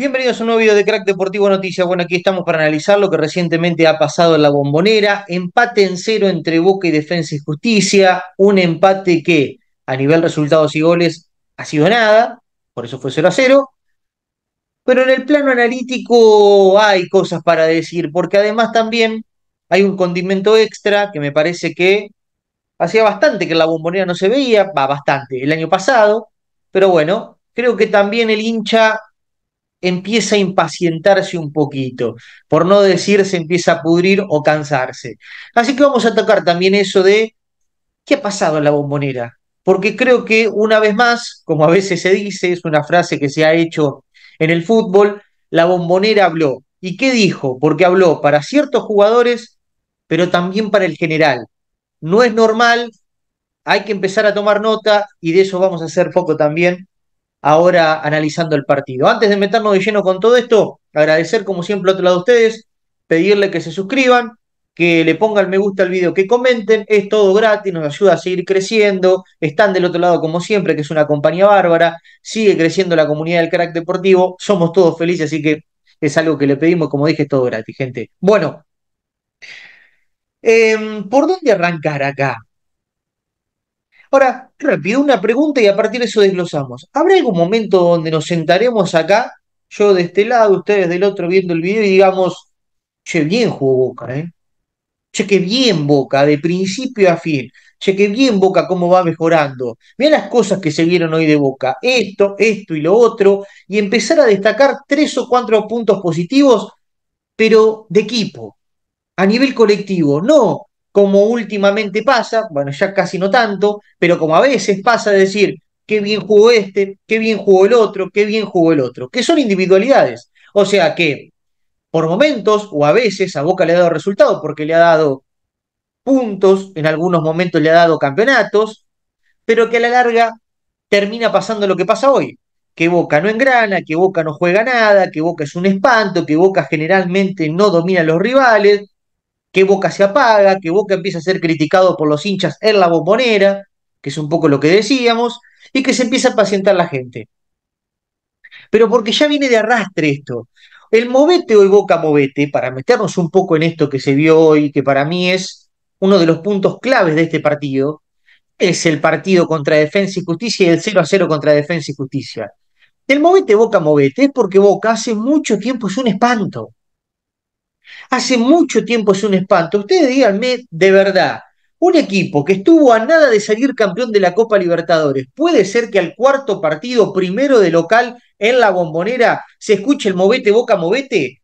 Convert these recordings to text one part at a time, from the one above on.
Bienvenidos a un nuevo video de Crack Deportivo Noticias. Bueno, aquí estamos para analizar lo que recientemente ha pasado en la bombonera. Empate en cero entre Boca y Defensa y Justicia. Un empate que a nivel resultados y goles ha sido nada, por eso fue 0 a 0. Pero en el plano analítico hay cosas para decir, porque además también hay un condimento extra que me parece que hacía bastante que la bombonera no se veía, va bastante, el año pasado, pero bueno, creo que también el hincha empieza a impacientarse un poquito, por no decir se empieza a pudrir o cansarse. Así que vamos a tocar también eso de qué ha pasado en la bombonera, porque creo que una vez más, como a veces se dice, es una frase que se ha hecho en el fútbol, la bombonera habló. ¿Y qué dijo? Porque habló para ciertos jugadores, pero también para el general. No es normal, hay que empezar a tomar nota y de eso vamos a hacer poco también ahora analizando el partido. Antes de meternos de lleno con todo esto, agradecer como siempre al otro lado de ustedes, pedirle que se suscriban, que le pongan me gusta al video, que comenten, es todo gratis, nos ayuda a seguir creciendo, están del otro lado como siempre, que es una compañía bárbara, sigue creciendo la comunidad del crack deportivo, somos todos felices, así que es algo que le pedimos, como dije, es todo gratis, gente. Bueno, em, ¿por dónde arrancar acá? Ahora, rápido, una pregunta y a partir de eso desglosamos. ¿Habrá algún momento donde nos sentaremos acá, yo de este lado, ustedes del otro viendo el video y digamos, che, bien jugó Boca, ¿eh? Che, que bien Boca, de principio a fin. Che, que bien Boca, cómo va mejorando. Vean las cosas que se vieron hoy de Boca. Esto, esto y lo otro. Y empezar a destacar tres o cuatro puntos positivos, pero de equipo, a nivel colectivo. No, como últimamente pasa, bueno, ya casi no tanto, pero como a veces pasa decir, qué bien jugó este, qué bien jugó el otro, qué bien jugó el otro, que son individualidades. O sea que, por momentos o a veces, a Boca le ha dado resultado porque le ha dado puntos, en algunos momentos le ha dado campeonatos, pero que a la larga termina pasando lo que pasa hoy, que Boca no engrana, que Boca no juega nada, que Boca es un espanto, que Boca generalmente no domina a los rivales, que Boca se apaga, que Boca empieza a ser criticado por los hinchas en la bombonera, que es un poco lo que decíamos, y que se empieza a pacientar la gente. Pero porque ya viene de arrastre esto. El movete hoy Boca movete, para meternos un poco en esto que se vio hoy, que para mí es uno de los puntos claves de este partido, es el partido contra Defensa y Justicia y el 0 a 0 contra Defensa y Justicia. El movete Boca movete es porque Boca hace mucho tiempo es un espanto. Hace mucho tiempo es un espanto. Ustedes díganme de verdad, un equipo que estuvo a nada de salir campeón de la Copa Libertadores, ¿puede ser que al cuarto partido, primero de local en la bombonera, se escuche el movete, boca, movete?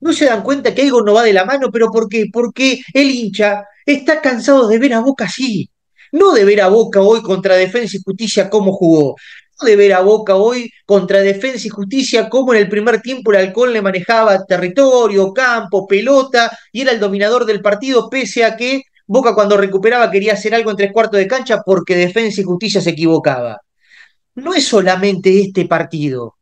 No se dan cuenta que algo no va de la mano, pero ¿por qué? Porque el hincha está cansado de ver a Boca así. No de ver a Boca hoy contra Defensa y Justicia cómo jugó de ver a Boca hoy contra Defensa y Justicia, como en el primer tiempo el halcón le manejaba territorio, campo, pelota, y era el dominador del partido, pese a que Boca cuando recuperaba quería hacer algo en tres cuartos de cancha porque Defensa y Justicia se equivocaba. No es solamente este partido,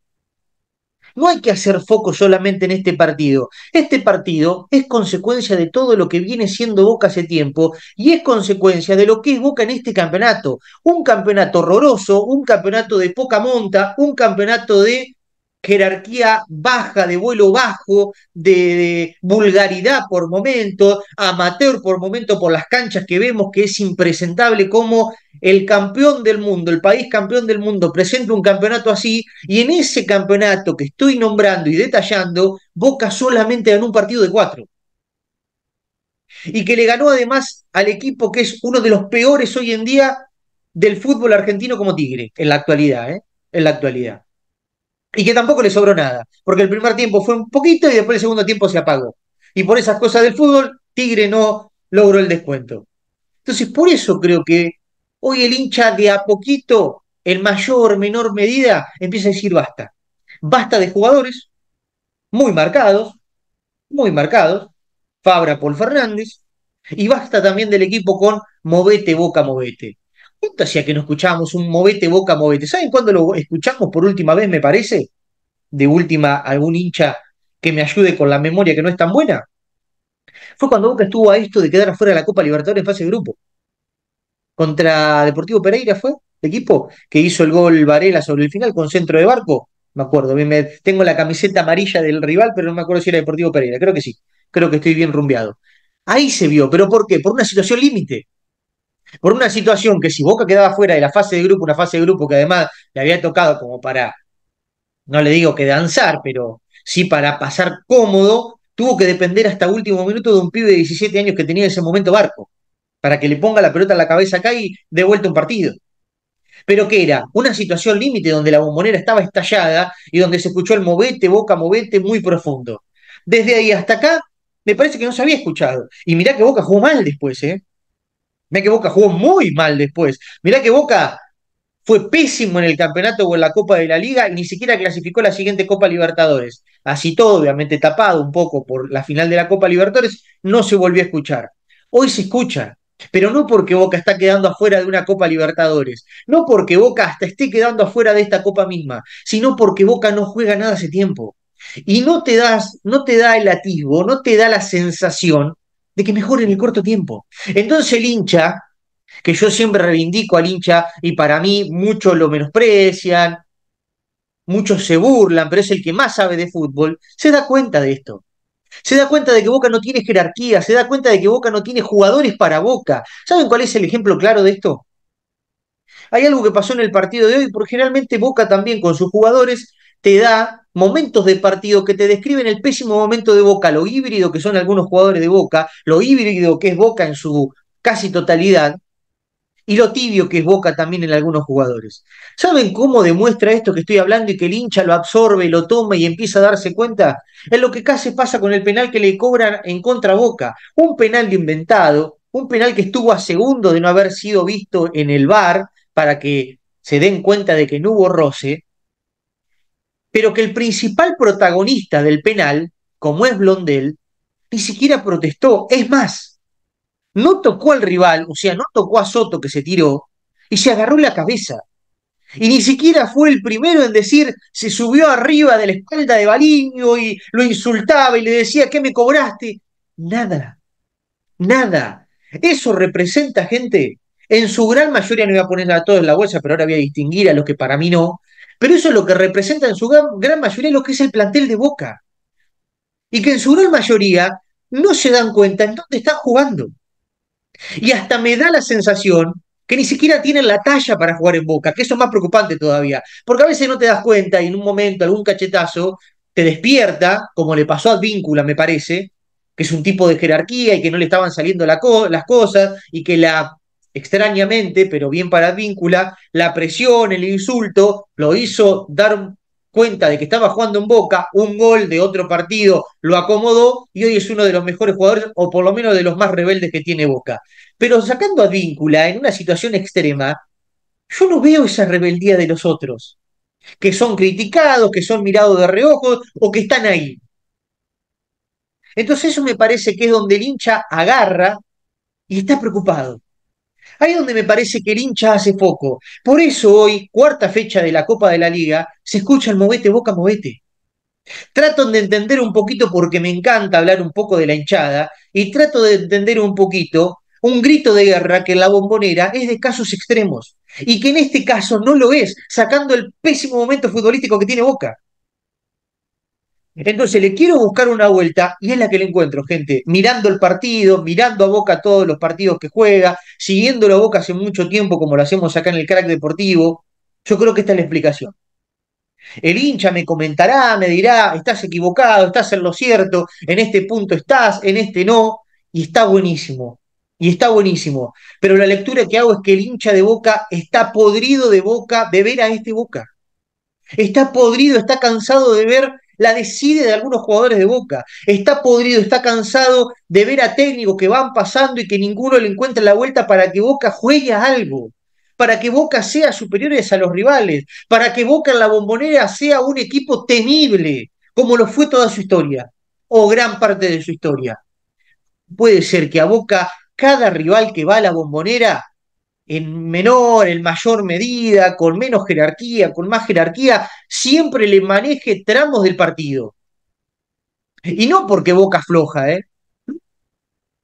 no hay que hacer foco solamente en este partido. Este partido es consecuencia de todo lo que viene siendo Boca hace tiempo y es consecuencia de lo que es Boca en este campeonato. Un campeonato horroroso, un campeonato de poca monta, un campeonato de jerarquía baja, de vuelo bajo, de, vulgaridad por momento, amateur por momento por las canchas que vemos que es impresentable como el campeón del mundo, el país campeón del mundo presenta un campeonato así y en ese campeonato que estoy nombrando y detallando, Boca solamente ganó un partido de cuatro. Y que le ganó además al equipo que es uno de los peores hoy en día del fútbol argentino como Tigre, en la actualidad, ¿eh? En la actualidad y que tampoco le sobró nada, porque el primer tiempo fue un poquito y después el segundo tiempo se apagó. Y por esas cosas del fútbol, Tigre no logró el descuento. Entonces, por eso creo que hoy el hincha de a poquito, en mayor menor medida, empieza a decir basta. Basta de jugadores muy marcados, muy marcados, Fabra, Paul Fernández, y basta también del equipo con movete, boca, movete. ¿Cuánto hacía que no escuchábamos un movete, boca, movete? ¿Saben cuándo lo escuchamos por última vez, me parece? De última, algún hincha que me ayude con la memoria que no es tan buena. Fue cuando Boca estuvo a esto de quedar afuera de la Copa Libertadores en fase de grupo. Contra Deportivo Pereira fue el equipo que hizo el gol Varela sobre el final con centro de barco. Me acuerdo, me, tengo la camiseta amarilla del rival, pero no me acuerdo si era Deportivo Pereira. Creo que sí, creo que estoy bien rumbeado. Ahí se vio, pero ¿por qué? Por una situación límite por una situación que si Boca quedaba fuera de la fase de grupo, una fase de grupo que además le había tocado como para, no le digo que danzar, pero sí para pasar cómodo, tuvo que depender hasta último minuto de un pibe de 17 años que tenía en ese momento barco, para que le ponga la pelota en la cabeza acá y de vuelta un partido. Pero que era una situación límite donde la bombonera estaba estallada y donde se escuchó el movete, boca, movete muy profundo. Desde ahí hasta acá, me parece que no se había escuchado. Y mirá que Boca jugó mal después, ¿eh? Mirá que Boca jugó muy mal después. Mirá que Boca fue pésimo en el campeonato o en la Copa de la Liga y ni siquiera clasificó la siguiente Copa Libertadores. Así todo, obviamente tapado un poco por la final de la Copa Libertadores, no se volvió a escuchar. Hoy se escucha, pero no porque Boca está quedando afuera de una Copa Libertadores, no porque Boca hasta esté quedando afuera de esta Copa misma, sino porque Boca no juega nada hace tiempo. Y no te das, no te da el atisbo, no te da la sensación de que mejore en el corto tiempo. Entonces el hincha, que yo siempre reivindico al hincha y para mí muchos lo menosprecian, muchos se burlan, pero es el que más sabe de fútbol, se da cuenta de esto. Se da cuenta de que Boca no tiene jerarquía, se da cuenta de que Boca no tiene jugadores para Boca. ¿Saben cuál es el ejemplo claro de esto? Hay algo que pasó en el partido de hoy, porque generalmente Boca también con sus jugadores te da momentos de partido que te describen el pésimo momento de Boca, lo híbrido que son algunos jugadores de Boca, lo híbrido que es Boca en su casi totalidad, y lo tibio que es Boca también en algunos jugadores. ¿Saben cómo demuestra esto que estoy hablando y que el hincha lo absorbe, lo toma y empieza a darse cuenta? Es lo que casi pasa con el penal que le cobran en contra Boca. Un penal inventado, un penal que estuvo a segundo de no haber sido visto en el bar para que se den cuenta de que no hubo roce, pero que el principal protagonista del penal, como es Blondel, ni siquiera protestó. Es más, no tocó al rival, o sea, no tocó a Soto que se tiró y se agarró la cabeza. Y ni siquiera fue el primero en decir, se subió arriba de la espalda de Baliño y lo insultaba y le decía, ¿qué me cobraste? Nada, nada. Eso representa gente. En su gran mayoría, no voy a poner a todos en la bolsa, pero ahora voy a distinguir a los que para mí no, pero eso es lo que representa en su gran, mayoría lo que es el plantel de Boca. Y que en su gran mayoría no se dan cuenta en dónde están jugando. Y hasta me da la sensación que ni siquiera tienen la talla para jugar en Boca, que eso es más preocupante todavía, porque a veces no te das cuenta y en un momento algún cachetazo te despierta, como le pasó a Víncula, me parece, que es un tipo de jerarquía y que no le estaban saliendo las cosas y que la extrañamente, pero bien para Víncula la presión, el insulto, lo hizo dar cuenta de que estaba jugando en Boca, un gol de otro partido lo acomodó y hoy es uno de los mejores jugadores o por lo menos de los más rebeldes que tiene Boca. Pero sacando a Víncula en una situación extrema, yo no veo esa rebeldía de los otros, que son criticados, que son mirados de reojo o que están ahí. Entonces eso me parece que es donde el hincha agarra y está preocupado. Ahí es donde me parece que el hincha hace poco. Por eso hoy, cuarta fecha de la Copa de la Liga, se escucha el movete, boca, movete. Trato de entender un poquito, porque me encanta hablar un poco de la hinchada, y trato de entender un poquito un grito de guerra que la bombonera es de casos extremos, y que en este caso no lo es, sacando el pésimo momento futbolístico que tiene Boca. Entonces le quiero buscar una vuelta y es la que le encuentro, gente, mirando el partido, mirando a Boca todos los partidos que juega, siguiéndolo a Boca hace mucho tiempo como lo hacemos acá en el Crack Deportivo. Yo creo que esta es la explicación. El hincha me comentará, me dirá, estás equivocado, estás en lo cierto, en este punto estás, en este no, y está buenísimo, y está buenísimo. Pero la lectura que hago es que el hincha de Boca está podrido de Boca, de ver a este Boca. Está podrido, está cansado de ver la decide de algunos jugadores de Boca. Está podrido, está cansado de ver a técnicos que van pasando y que ninguno le encuentra la vuelta para que Boca juegue a algo, para que Boca sea superior a los rivales, para que Boca en la bombonera sea un equipo temible, como lo fue toda su historia, o gran parte de su historia. Puede ser que a Boca cada rival que va a la bombonera en menor, en mayor medida, con menos jerarquía, con más jerarquía, siempre le maneje tramos del partido. Y no porque Boca floja, ¿eh?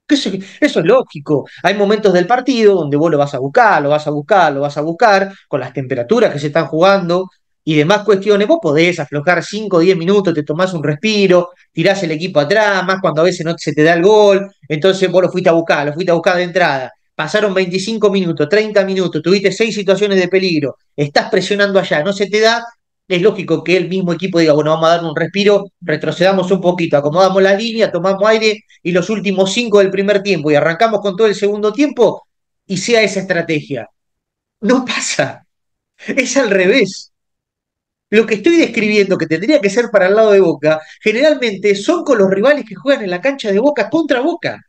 Eso, es lógico. Hay momentos del partido donde vos lo vas a buscar, lo vas a buscar, lo vas a buscar, con las temperaturas que se están jugando y demás cuestiones. Vos podés aflojar 5 o 10 minutos, te tomás un respiro, tirás el equipo atrás, más cuando a veces no se te da el gol. Entonces vos lo fuiste a buscar, lo fuiste a buscar de entrada pasaron 25 minutos, 30 minutos, tuviste seis situaciones de peligro, estás presionando allá, no se te da, es lógico que el mismo equipo diga, bueno, vamos a dar un respiro, retrocedamos un poquito, acomodamos la línea, tomamos aire y los últimos cinco del primer tiempo y arrancamos con todo el segundo tiempo y sea esa estrategia. No pasa, es al revés. Lo que estoy describiendo, que tendría que ser para el lado de Boca, generalmente son con los rivales que juegan en la cancha de Boca contra Boca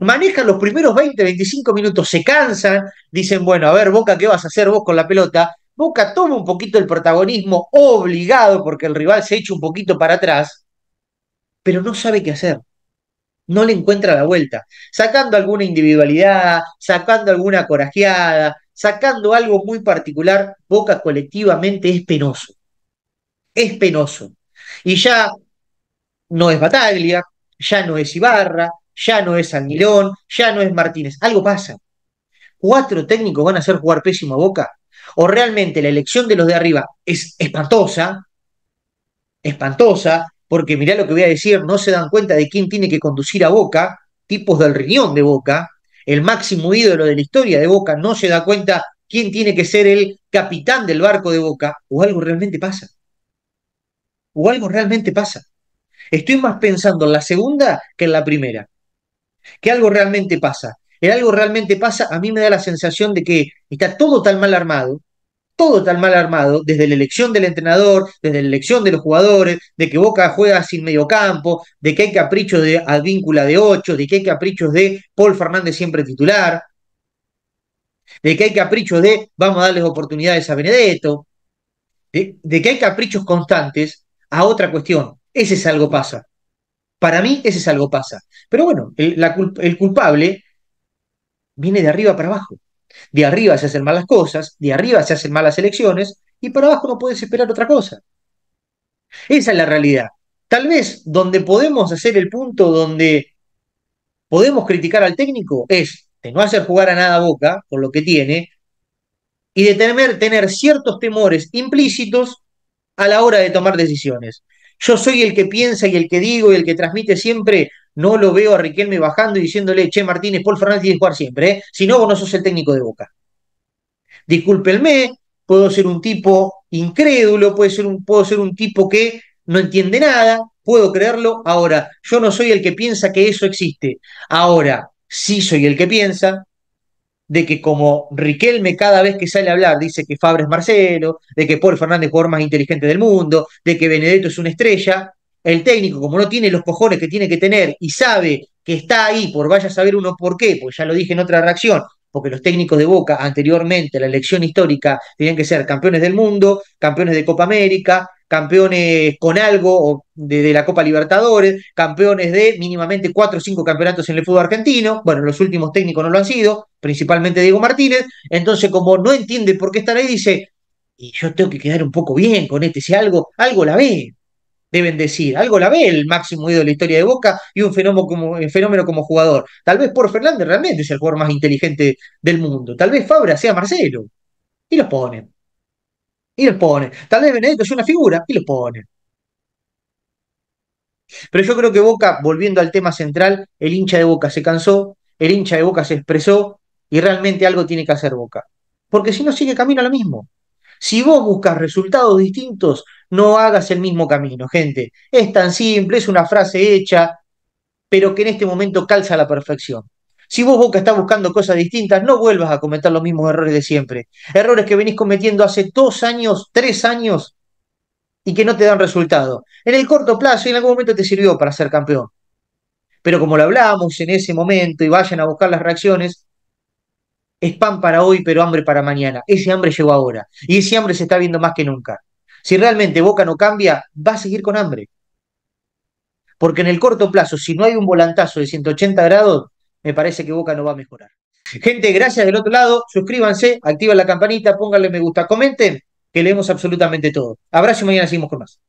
manejan los primeros 20, 25 minutos, se cansan, dicen, bueno, a ver, Boca, ¿qué vas a hacer vos con la pelota? Boca toma un poquito el protagonismo obligado porque el rival se echa un poquito para atrás, pero no sabe qué hacer. No le encuentra la vuelta. Sacando alguna individualidad, sacando alguna corajeada, sacando algo muy particular, Boca colectivamente es penoso. Es penoso. Y ya no es Bataglia, ya no es Ibarra, ya no es Anguilón, ya no es Martínez, algo pasa. ¿Cuatro técnicos van a hacer jugar pésimo a Boca? ¿O realmente la elección de los de arriba es espantosa? Espantosa, porque mirá lo que voy a decir, no se dan cuenta de quién tiene que conducir a Boca, tipos del riñón de Boca, el máximo ídolo de la historia de Boca, no se da cuenta quién tiene que ser el capitán del barco de Boca, o algo realmente pasa. O algo realmente pasa. Estoy más pensando en la segunda que en la primera que algo realmente pasa. El algo realmente pasa, a mí me da la sensación de que está todo tan mal armado, todo tan mal armado, desde la elección del entrenador, desde la elección de los jugadores, de que Boca juega sin medio campo, de que hay caprichos de Advíncula de ocho, de que hay caprichos de Paul Fernández siempre titular, de que hay caprichos de vamos a darles oportunidades a Benedetto, de que hay caprichos constantes a otra cuestión. Ese es algo pasa. Para mí ese es algo pasa. Pero bueno, el, culpable viene de arriba para abajo. De arriba se hacen malas cosas, de arriba se hacen malas elecciones y para abajo no puedes esperar otra cosa. Esa es la realidad. Tal vez donde podemos hacer el punto donde podemos criticar al técnico es de no hacer jugar a nada Boca por lo que tiene y de tener ciertos temores implícitos a la hora de tomar decisiones. Yo soy el que piensa y el que digo y el que transmite siempre. No lo veo a Riquelme bajando y diciéndole, che Martínez, Paul Fernández tiene jugar siempre. ¿eh? Si no, vos no sos el técnico de Boca. Discúlpenme, puedo ser un tipo incrédulo, puedo ser un, puedo ser un tipo que no entiende nada, puedo creerlo. Ahora, yo no soy el que piensa que eso existe. Ahora, sí soy el que piensa, de que como Riquelme cada vez que sale a hablar dice que es Marcelo, de que Paul Fernández es el jugador más inteligente del mundo, de que Benedetto es una estrella, el técnico como no tiene los cojones que tiene que tener y sabe que está ahí por vaya a saber uno por qué, porque ya lo dije en otra reacción, porque los técnicos de Boca anteriormente la elección histórica tenían que ser campeones del mundo, campeones de Copa América, campeones con algo de, la Copa Libertadores, campeones de mínimamente cuatro o cinco campeonatos en el fútbol argentino. Bueno, los últimos técnicos no lo han sido, principalmente Diego Martínez. Entonces, como no entiende por qué están ahí, dice, y yo tengo que quedar un poco bien con este, si algo, algo la ve, deben decir, algo la ve el máximo ídolo de la historia de Boca y un fenómeno como, eh, fenómeno como jugador. Tal vez por Fernández realmente es el jugador más inteligente del mundo. Tal vez Fabra sea Marcelo. Y los ponen y le pone. Tal vez Benedetto es una figura y lo pone. Pero yo creo que Boca, volviendo al tema central, el hincha de Boca se cansó, el hincha de Boca se expresó y realmente algo tiene que hacer Boca. Porque si no sigue camino a lo mismo. Si vos buscas resultados distintos, no hagas el mismo camino, gente. Es tan simple, es una frase hecha, pero que en este momento calza a la perfección. Si vos, Boca, estás buscando cosas distintas, no vuelvas a cometer los mismos errores de siempre. Errores que venís cometiendo hace dos años, tres años, y que no te dan resultado. En el corto plazo, en algún momento te sirvió para ser campeón. Pero como lo hablábamos en ese momento, y vayan a buscar las reacciones, es pan para hoy, pero hambre para mañana. Ese hambre llegó ahora. Y ese hambre se está viendo más que nunca. Si realmente Boca no cambia, va a seguir con hambre. Porque en el corto plazo, si no hay un volantazo de 180 grados, me parece que Boca no va a mejorar. Gente, gracias del otro lado. Suscríbanse, activen la campanita, pónganle me gusta, comenten, que leemos absolutamente todo. Abrazo y mañana seguimos con más.